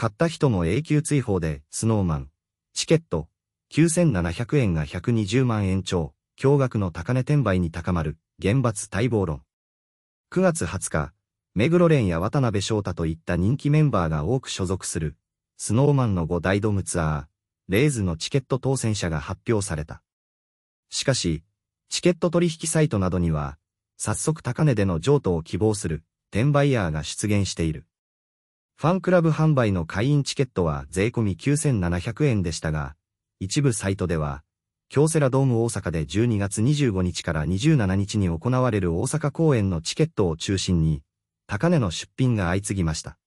買った人の永久追放で、スノーマン、チケット、9700円が120万円超、驚愕の高値転売に高まる、厳罰待望論。9月20日、目黒蓮や渡辺翔太といった人気メンバーが多く所属する、スノーマンの5大ドームツアー、レイズのチケット当選者が発表された。しかし、チケット取引サイトなどには、早速高値での譲渡を希望する、転売ヤーが出現している。ファンクラブ販売の会員チケットは税込み9700円でしたが、一部サイトでは、京セラドーム大阪で12月25日から27日に行われる大阪公演のチケットを中心に、高値の出品が相次ぎました。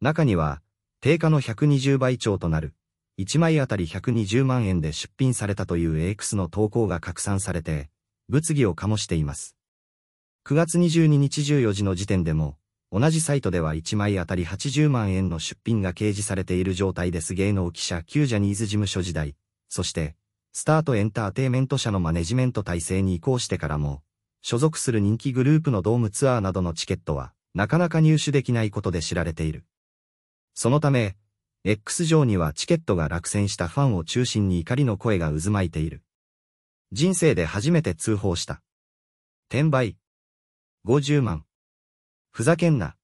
中には、定価の120倍超となる、1枚あたり120万円で出品されたという AX の投稿が拡散されて、物議を醸しています。9月22日14時の時点でも、同じサイトでは1枚あたり80万円の出品が掲示されている状態です芸能記者旧ジャニーズ事務所時代、そして、スタートエンターテイメント社のマネジメント体制に移行してからも、所属する人気グループのドームツアーなどのチケットは、なかなか入手できないことで知られている。そのため、X 上にはチケットが落選したファンを中心に怒りの声が渦巻いている。人生で初めて通報した。転売。50万。ふざけんな。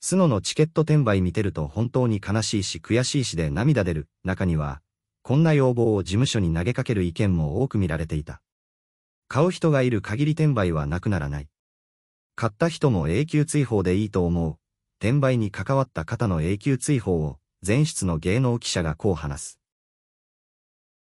スノのチケット転売見てると本当に悲しいし悔しいしで涙出る、中には、こんな要望を事務所に投げかける意見も多く見られていた。買う人がいる限り転売はなくならない。買った人も永久追放でいいと思う。転売に関わった方の永久追放を、全室の芸能記者がこう話す。